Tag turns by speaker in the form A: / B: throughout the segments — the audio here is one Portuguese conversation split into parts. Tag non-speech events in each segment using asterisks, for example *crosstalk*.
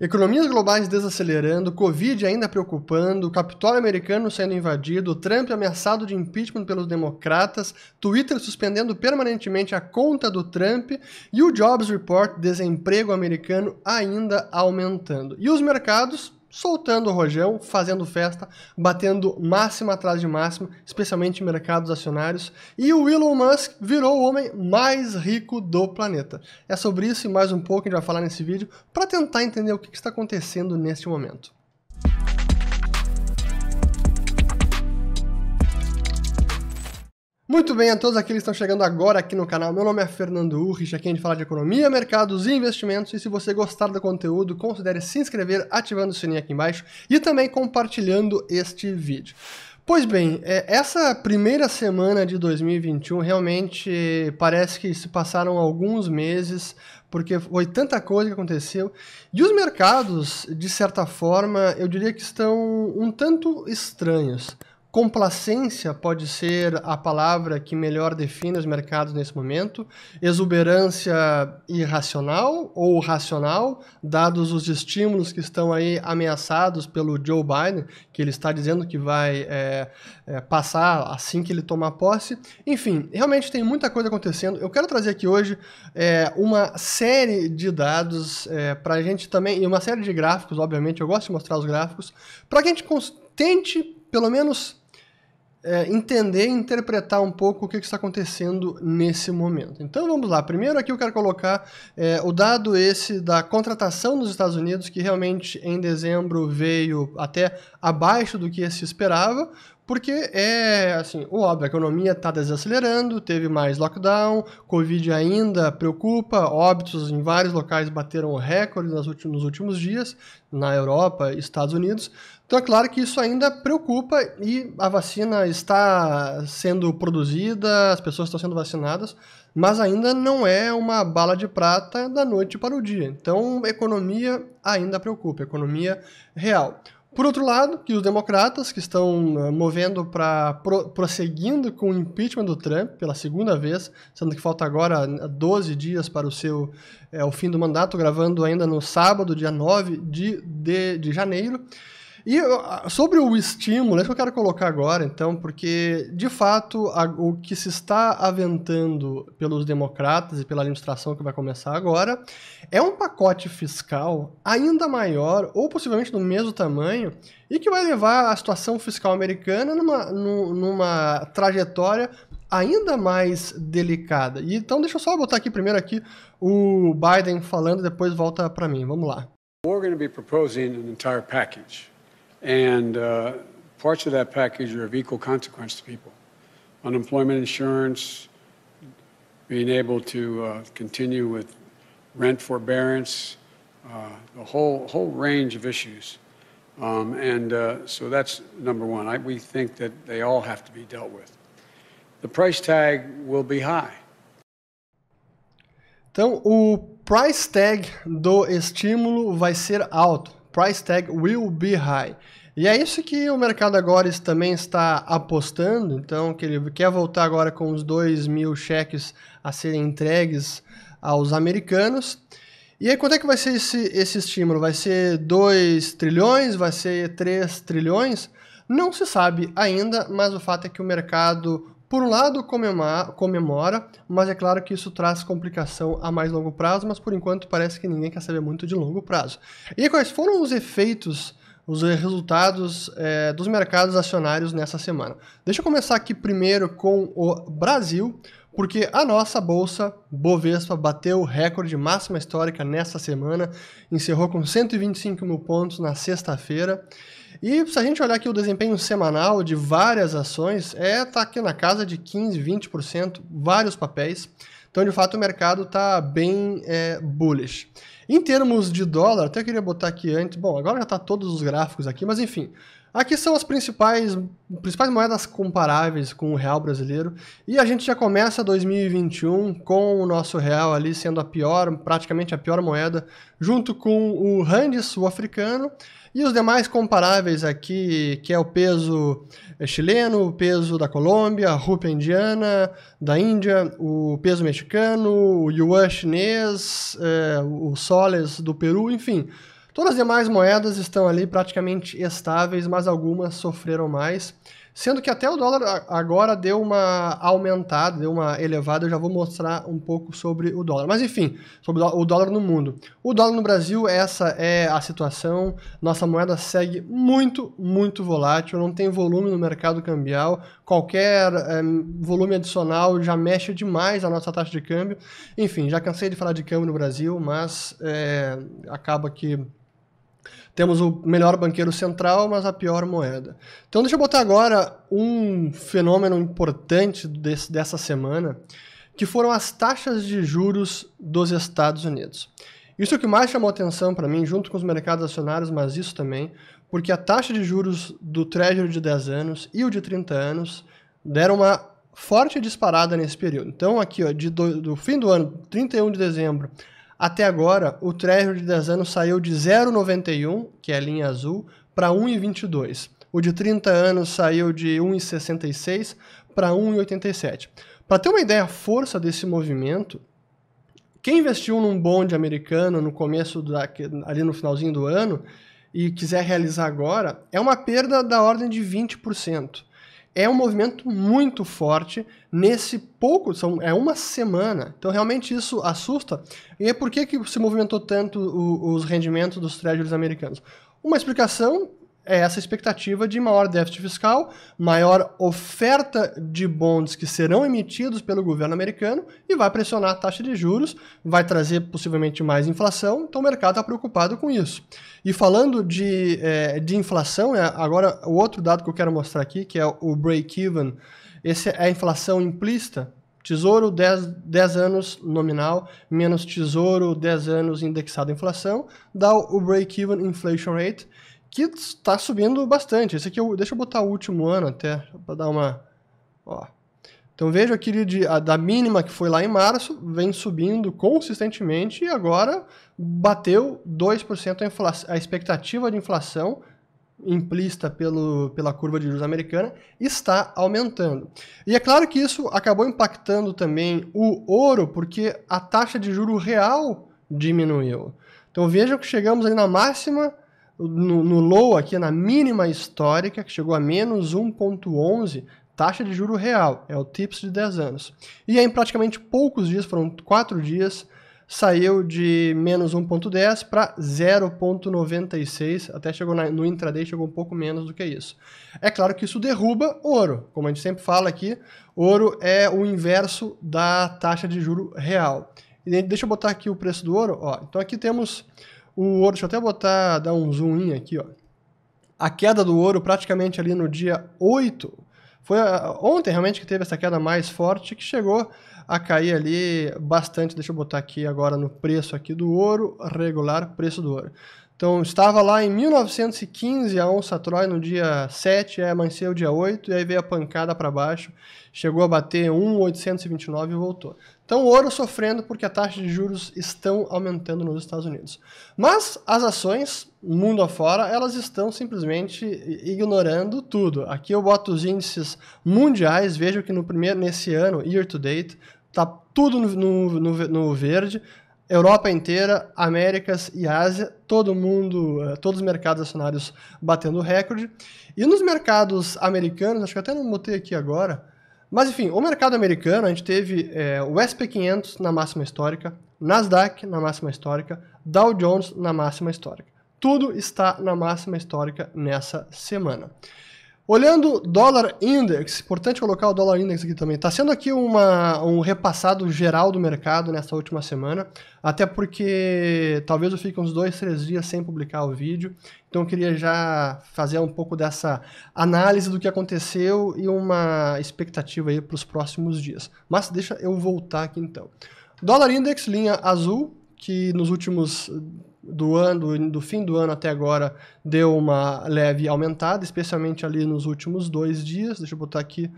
A: Economias globais desacelerando, Covid ainda preocupando, o Capitólio americano sendo invadido, Trump ameaçado de impeachment pelos democratas, Twitter suspendendo permanentemente a conta do Trump e o Jobs Report, desemprego americano, ainda aumentando. E os mercados soltando o rojão, fazendo festa, batendo máxima atrás de máxima, especialmente em mercados acionários, e o Elon Musk virou o homem mais rico do planeta. É sobre isso e mais um pouco que a gente vai falar nesse vídeo para tentar entender o que está acontecendo neste momento. Muito bem, a todos aqueles que estão chegando agora aqui no canal, meu nome é Fernando Urrich, aqui a gente fala de economia, mercados e investimentos, e se você gostar do conteúdo, considere se inscrever ativando o sininho aqui embaixo e também compartilhando este vídeo. Pois bem, é, essa primeira semana de 2021 realmente parece que se passaram alguns meses, porque foi tanta coisa que aconteceu. E os mercados, de certa forma, eu diria que estão um tanto estranhos. Complacência pode ser a palavra que melhor define os mercados nesse momento. Exuberância irracional ou racional, dados os estímulos que estão aí ameaçados pelo Joe Biden, que ele está dizendo que vai é, é, passar assim que ele tomar posse. Enfim, realmente tem muita coisa acontecendo. Eu quero trazer aqui hoje é, uma série de dados é, para a gente também, e uma série de gráficos, obviamente, eu gosto de mostrar os gráficos, para que a gente tente pelo menos é, entender e interpretar um pouco o que, que está acontecendo nesse momento. Então vamos lá. Primeiro aqui eu quero colocar é, o dado esse da contratação nos Estados Unidos, que realmente em dezembro veio até abaixo do que se esperava, porque é assim, óbvio, a economia está desacelerando, teve mais lockdown, Covid ainda preocupa, óbitos em vários locais bateram recordes nos últimos dias, na Europa e Estados Unidos, então é claro que isso ainda preocupa e a vacina está sendo produzida, as pessoas estão sendo vacinadas, mas ainda não é uma bala de prata da noite para o dia. Então, economia ainda preocupa, economia real. Por outro lado, que os democratas que estão ah, movendo para prosseguindo com o impeachment do Trump pela segunda vez, sendo que falta agora 12 ah, dias para o seu é, o fim do mandato, gravando ainda no sábado, dia 9 de, de, de janeiro. E sobre o estímulo, é isso que eu quero colocar agora, então, porque, de fato, a, o que se está aventando pelos democratas e pela administração que vai começar agora é um pacote fiscal ainda maior, ou possivelmente do mesmo tamanho, e que vai levar a situação fiscal americana numa, numa trajetória ainda mais delicada. E, então, deixa eu só botar aqui primeiro aqui o Biden falando, depois volta para mim. Vamos lá. We're going to be proposing an entire package. And uh, parts of that package are of equal consequence to people unemployment insurance, being able to uh, continue with rent forbearance, uh, whole, whole range of issues. Um, and uh, so that's number one. I, we think that they all have to be dealt with. The price tag will be high. Então, o price tag do estímulo vai ser alto. price tag will be high. E é isso que o mercado agora também está apostando, então que ele quer voltar agora com os 2 mil cheques a serem entregues aos americanos. E aí quanto é que vai ser esse, esse estímulo? Vai ser 2 trilhões? Vai ser 3 trilhões? Não se sabe ainda, mas o fato é que o mercado por um lado, comemora, mas é claro que isso traz complicação a mais longo prazo, mas por enquanto parece que ninguém quer saber muito de longo prazo. E quais foram os efeitos, os resultados é, dos mercados acionários nessa semana? Deixa eu começar aqui primeiro com o Brasil, porque a nossa bolsa Bovespa bateu o recorde máxima histórica nessa semana, encerrou com 125 mil pontos na sexta-feira. E se a gente olhar aqui o desempenho semanal de várias ações, é tá aqui na casa de 15, 20%, vários papéis. Então, de fato, o mercado está bem é, bullish. Em termos de dólar, até queria botar aqui antes. Bom, agora já está todos os gráficos aqui, mas enfim. Aqui são as principais, principais moedas comparáveis com o real brasileiro e a gente já começa 2021 com o nosso real ali sendo a pior, praticamente a pior moeda, junto com o rand sul-africano e os demais comparáveis aqui, que é o peso chileno, o peso da Colômbia, a rúpia indiana, da Índia, o peso mexicano, o yuan chinês, eh, o soles do Peru, enfim Todas as demais moedas estão ali praticamente estáveis, mas algumas sofreram mais. Sendo que até o dólar agora deu uma aumentada, deu uma elevada, eu já vou mostrar um pouco sobre o dólar. Mas enfim, sobre o dólar no mundo. O dólar no Brasil, essa é a situação. Nossa moeda segue muito, muito volátil, não tem volume no mercado cambial. Qualquer é, volume adicional já mexe demais a nossa taxa de câmbio. Enfim, já cansei de falar de câmbio no Brasil, mas é, acaba que temos o melhor banqueiro central, mas a pior moeda. Então deixa eu botar agora um fenômeno importante desse, dessa semana, que foram as taxas de juros dos Estados Unidos. Isso é o que mais chamou atenção para mim, junto com os mercados acionários, mas isso também, porque a taxa de juros do Treasury de 10 anos e o de 30 anos deram uma forte disparada nesse período. Então, aqui, ó, do, do fim do ano, 31 de dezembro até agora, o Treasury de 10 anos saiu de 0,91, que é a linha azul, para 1,22. O de 30 anos saiu de 1,66 para 1,87. Para ter uma ideia da força desse movimento, quem investiu num bonde americano no começo da, ali no finalzinho do ano e quiser realizar agora, é uma perda da ordem de 20% é um movimento muito forte nesse pouco, são, é uma semana. Então realmente isso assusta. E por que, que se movimentou tanto o, os rendimentos dos treasuries americanos? Uma explicação é essa expectativa de maior déficit fiscal, maior oferta de bonds que serão emitidos pelo governo americano e vai pressionar a taxa de juros, vai trazer possivelmente mais inflação, então o mercado está preocupado com isso. E falando de, é, de inflação, né, agora o outro dado que eu quero mostrar aqui, que é o break-even, esse é a inflação implícita, Tesouro 10, 10 anos nominal menos tesouro 10 anos indexado à inflação dá o break-even inflation rate que está subindo bastante. Esse aqui, eu, deixa eu botar o último ano até, para dar uma... Ó. Então vejo aquele de, a, da mínima que foi lá em março, vem subindo consistentemente e agora bateu 2% a, a expectativa de inflação implícita pelo, pela curva de juros americana está aumentando. E é claro que isso acabou impactando também o ouro, porque a taxa de juro real diminuiu. Então vejam que chegamos ali na máxima no, no low aqui, na mínima histórica, que chegou a menos 1,11, taxa de juro real, é o TIPS de 10 anos. E aí, em praticamente poucos dias, foram 4 dias, saiu de menos 1,10 para 0,96, até chegou na, no intraday, chegou um pouco menos do que isso. É claro que isso derruba ouro, como a gente sempre fala aqui, ouro é o inverso da taxa de juro real. E deixa eu botar aqui o preço do ouro, ó. Então aqui temos o ouro, deixa eu até botar, dar um zoom in aqui, ó. A queda do ouro praticamente ali no dia 8, foi ah, ontem realmente que teve essa queda mais forte, que chegou a cair ali bastante. Deixa eu botar aqui agora no preço aqui do ouro, regular preço do ouro. Então estava lá em 1915 a onça Troy no dia 7, é, amanheceu dia 8, e aí veio a pancada para baixo, chegou a bater 1,829 e voltou. Então, ouro sofrendo porque a taxa de juros estão aumentando nos Estados Unidos. Mas as ações, mundo afora, elas estão simplesmente ignorando tudo. Aqui eu boto os índices mundiais, vejo que no primeiro, nesse ano, year to date, tá tudo no, no, no verde. Europa inteira, Américas e Ásia, todo mundo, eh, todos os mercados acionários batendo recorde. E nos mercados americanos, acho que até não botei aqui agora, mas enfim, o mercado americano, a gente teve é, o SP 500 na máxima histórica, Nasdaq na máxima histórica, Dow Jones na máxima histórica. Tudo está na máxima histórica nessa semana. Olhando dólar index, importante colocar o dólar index aqui também. Está sendo aqui uma, um repassado geral do mercado nessa última semana, até porque talvez eu fique uns dois, três dias sem publicar o vídeo. Então eu queria já fazer um pouco dessa análise do que aconteceu e uma expectativa aí para os próximos dias. Mas deixa eu voltar aqui então. Dólar index linha azul, que nos últimos do ano, do, do fim do ano até agora, deu uma leve aumentada, especialmente ali nos últimos dois dias. Deixa eu botar aqui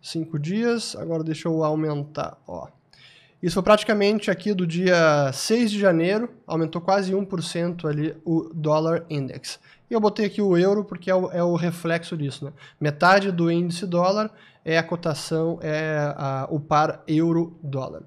A: cinco dias. Agora deixa eu aumentar, ó. Isso foi praticamente aqui do dia 6 de janeiro, aumentou quase 1% ali o dólar index. E eu botei aqui o euro porque é o, é o reflexo disso, né? Metade do índice dólar é a cotação, é a, o par euro-dólar.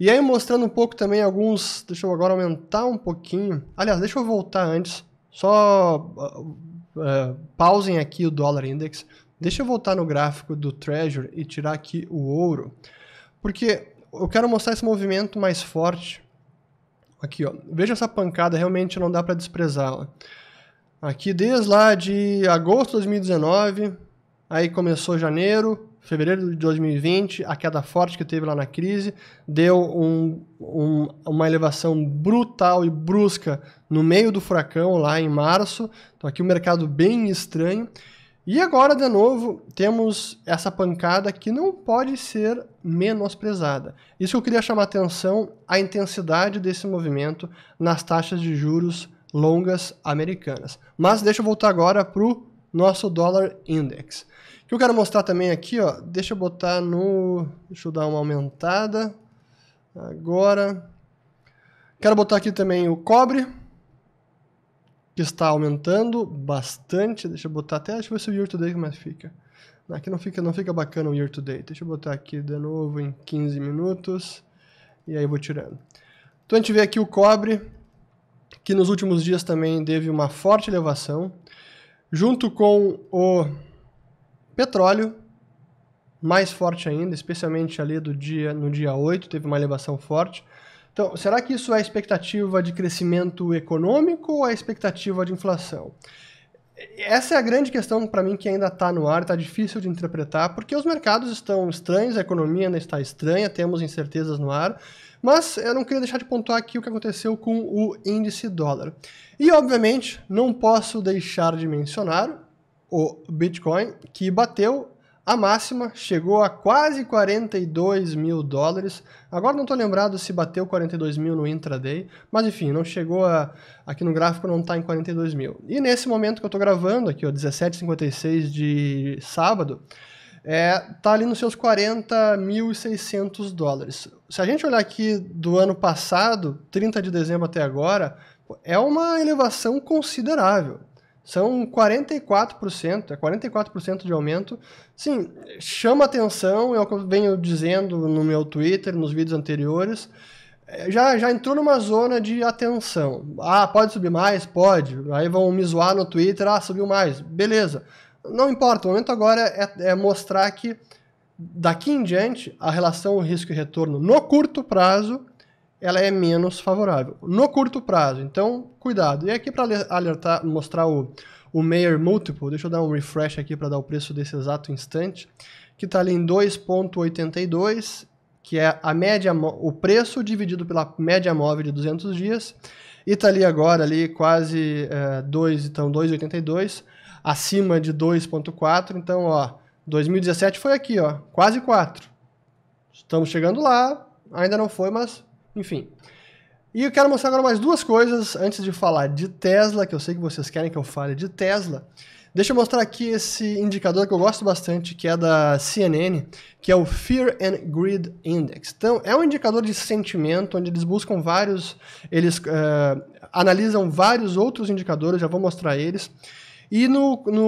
A: E aí mostrando um pouco também alguns, deixa eu agora aumentar um pouquinho. Aliás, deixa eu voltar antes, só uh, uh, pausem aqui o dólar index. Deixa eu voltar no gráfico do Treasury e tirar aqui o ouro, porque eu quero mostrar esse movimento mais forte. Aqui, ó. Veja essa pancada, realmente não dá para desprezá-la. Aqui desde lá de agosto de 2019, aí começou janeiro, fevereiro de 2020, a queda forte que teve lá na crise, deu um, um, uma elevação brutal e brusca no meio do furacão, lá em março. Então, aqui o um mercado bem estranho. E agora, de novo, temos essa pancada que não pode ser menosprezada. Isso que eu queria chamar atenção, a intensidade desse movimento nas taxas de juros longas americanas. Mas deixa eu voltar agora para o nosso dólar index que eu quero mostrar também aqui, ó, deixa eu botar no... Deixa eu dar uma aumentada. Agora. Quero botar aqui também o cobre, que está aumentando bastante. Deixa eu botar até, deixa eu ver se o year to date como é que fica. Aqui não fica, não fica bacana o year to date. Deixa eu botar aqui de novo em 15 minutos. E aí eu vou tirando. Então a gente vê aqui o cobre, que nos últimos dias também teve uma forte elevação, junto com o Petróleo, mais forte ainda, especialmente ali do dia, no dia 8, teve uma elevação forte. Então, será que isso é expectativa de crescimento econômico ou é expectativa de inflação? Essa é a grande questão para mim que ainda está no ar, está difícil de interpretar, porque os mercados estão estranhos, a economia ainda está estranha, temos incertezas no ar. Mas eu não queria deixar de pontuar aqui o que aconteceu com o índice dólar. E, obviamente, não posso deixar de mencionar o Bitcoin, que bateu a máxima, chegou a quase 42 mil dólares. Agora não estou lembrado se bateu 42 mil no intraday, mas enfim, não chegou a. Aqui no gráfico não está em 42 mil. E nesse momento que eu estou gravando, aqui, 17h56 de sábado, é, tá ali nos seus 40.600 dólares. Se a gente olhar aqui do ano passado, 30 de dezembro até agora, é uma elevação considerável. São 44%, é 44% de aumento. Sim, chama atenção, é o que eu venho dizendo no meu Twitter, nos vídeos anteriores. É, já, já entrou numa zona de atenção. Ah, pode subir mais? Pode. Aí vão me zoar no Twitter, ah, subiu mais. Beleza. Não importa, o momento agora é, é mostrar que daqui em diante a relação risco e retorno no curto prazo ela é menos favorável no curto prazo. Então, cuidado. E aqui para alertar, mostrar o, o Mayer Multiple, deixa eu dar um refresh aqui para dar o preço desse exato instante, que está ali em 2.82, que é a média, o preço dividido pela média móvel de 200 dias, e está ali agora ali quase é, 2, então 2.82, acima de 2.4, então ó, 2017 foi aqui ó, quase 4. Estamos chegando lá, ainda não foi, mas enfim. E eu quero mostrar agora mais duas coisas antes de falar de Tesla, que eu sei que vocês querem que eu fale de Tesla. Deixa eu mostrar aqui esse indicador que eu gosto bastante, que é da CNN, que é o Fear and Greed Index. Então, é um indicador de sentimento, onde eles buscam vários, eles uh, analisam vários outros indicadores, já vou mostrar eles. E no, no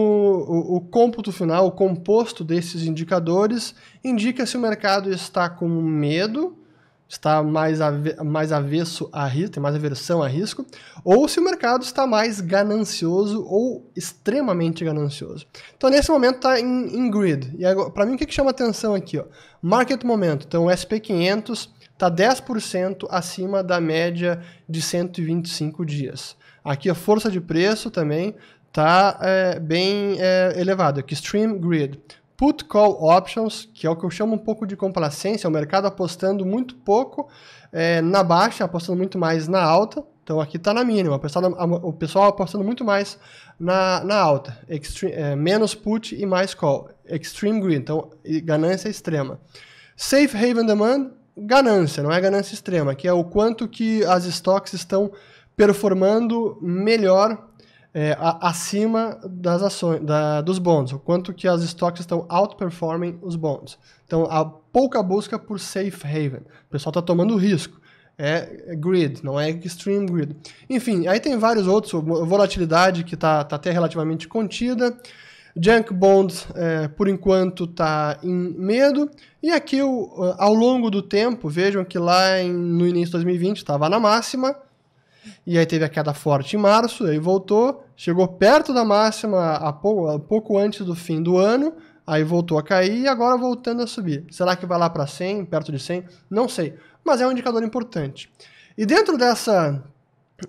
A: o, o cômputo final, o composto desses indicadores, indica se o mercado está com medo, está mais, mais avesso a risco, tem mais aversão a risco, ou se o mercado está mais ganancioso ou extremamente ganancioso. Então, nesse momento está em, em, grid. E para mim, o que, que chama atenção aqui? Ó? Market momento. Então, o SP500 está 10% acima da média de 125 dias. Aqui a força de preço também está é, bem é, elevada, aqui Stream Grid put call options, que é o que eu chamo um pouco de complacência, é o mercado apostando muito pouco é, na baixa, apostando muito mais na alta. Então aqui está na mínima, o pessoal, apostando muito mais na, na alta, Extreme, é, menos put e mais call, extreme green, então ganância extrema. Safe haven demand, ganância, não é ganância extrema, que é o quanto que as stocks estão performando melhor é, a, acima das ações, da, dos bonds, o quanto que as estoques estão outperforming os bonds. Então, há pouca busca por safe haven. O pessoal está tomando risco. É grid, não é extreme grid. Enfim, aí tem vários outros, volatilidade que está tá até relativamente contida. Junk Bonds, é, por enquanto, está em medo. E aqui, ao longo do tempo, vejam que lá em, no início de 2020 estava na máxima, e aí teve a queda forte em março, aí voltou, chegou perto da máxima a pouco, a pouco antes do fim do ano, aí voltou a cair e agora voltando a subir. Será que vai lá para 100, perto de 100? Não sei, mas é um indicador importante. E dentro dessa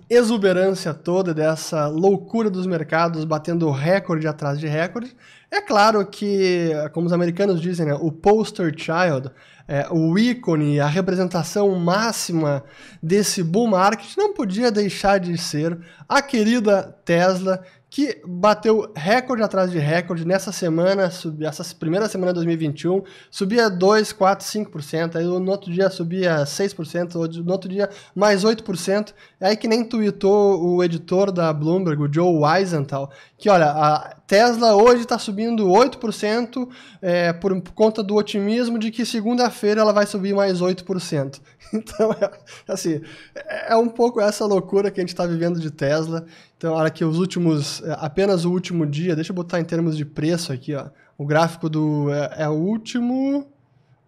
A: exuberância toda, dessa loucura dos mercados batendo recorde atrás de recorde, é claro que, como os americanos dizem, né, o poster child é, o ícone, a representação máxima desse bull market, não podia deixar de ser a querida Tesla, que bateu recorde atrás de recorde nessa semana, subi, essa primeira semana de 2021, subia 2, 4, 5%, aí no outro dia subia 6%, no outro dia mais 8%, é aí que nem tweetou o editor da Bloomberg, o Joe Weisenthal, que olha, a Tesla hoje está subindo 8% é, por conta do otimismo de que segunda-feira ela vai subir mais 8%. *laughs* Então, é, assim, é, é um pouco essa loucura que a gente está vivendo de Tesla. Então, olha que os últimos, é, apenas o último dia, deixa eu botar em termos de preço aqui, ó. O gráfico do é, é o último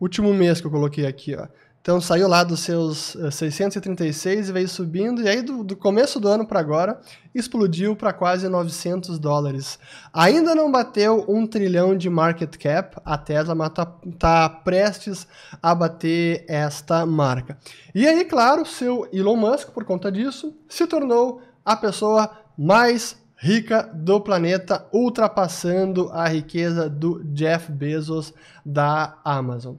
A: último mês que eu coloquei aqui, ó. Então saiu lá dos seus 636 eh, e veio subindo, e aí do, do começo do ano para agora explodiu para quase 900 dólares. Ainda não bateu um trilhão de market cap, a Tesla está tá prestes a bater esta marca. E aí, claro, seu Elon Musk, por conta disso, se tornou a pessoa mais rica do planeta, ultrapassando a riqueza do Jeff Bezos da Amazon.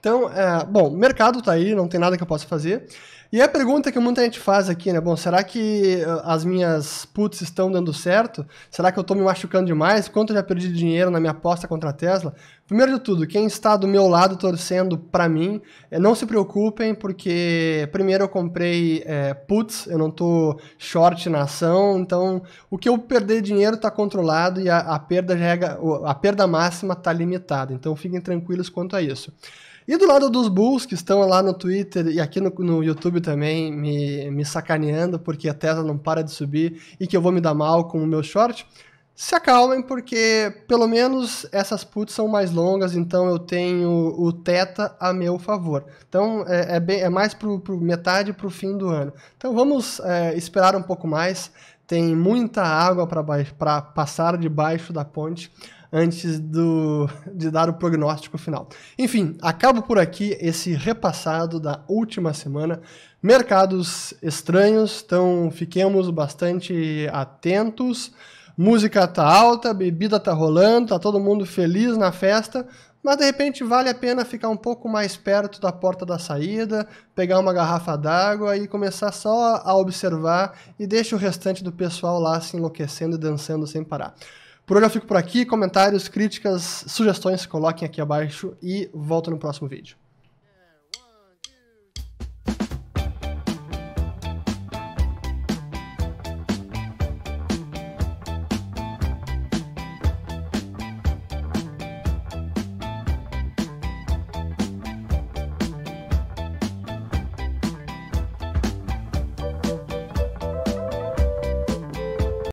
A: Então, é, bom, o mercado tá aí, não tem nada que eu possa fazer. E a pergunta que muita gente faz aqui, né? Bom, será que eh, as minhas puts estão dando certo? Será que eu estou me machucando demais? Quanto eu já perdi dinheiro na minha aposta contra a Tesla? Primeiro de tudo, quem está do meu lado torcendo para mim, eh, não se preocupem, porque primeiro eu comprei é, puts, eu não estou short na ação, então o que eu perder dinheiro está controlado e a, a perda, já é, a perda máxima está limitada. Então fiquem tranquilos quanto a isso. E do lado dos Bulls, que estão lá no Twitter e aqui no, no YouTube também me, me sacaneando, porque a Tesla não para de subir e que eu vou me dar mal com o meu short, se acalmem, porque pelo menos essas puts são mais longas, então eu tenho o teta a meu favor. Então é, é, bem, é mais pro, metade para o fim do ano. Então vamos é, esperar um pouco mais. Tem muita água para passar debaixo da ponte antes do, de dar o prognóstico final. Enfim, acabo por aqui esse repassado da última semana. Mercados estranhos, então fiquemos bastante atentos. Música tá alta, bebida tá rolando, tá todo mundo feliz na festa, mas de repente vale a pena ficar um pouco mais perto da porta da saída, pegar uma garrafa d'água e começar só a observar e deixa o restante do pessoal lá se enlouquecendo e dançando sem parar. Por hoje eu fico por aqui. Comentários, críticas, sugestões, coloquem aqui abaixo e volto no próximo vídeo.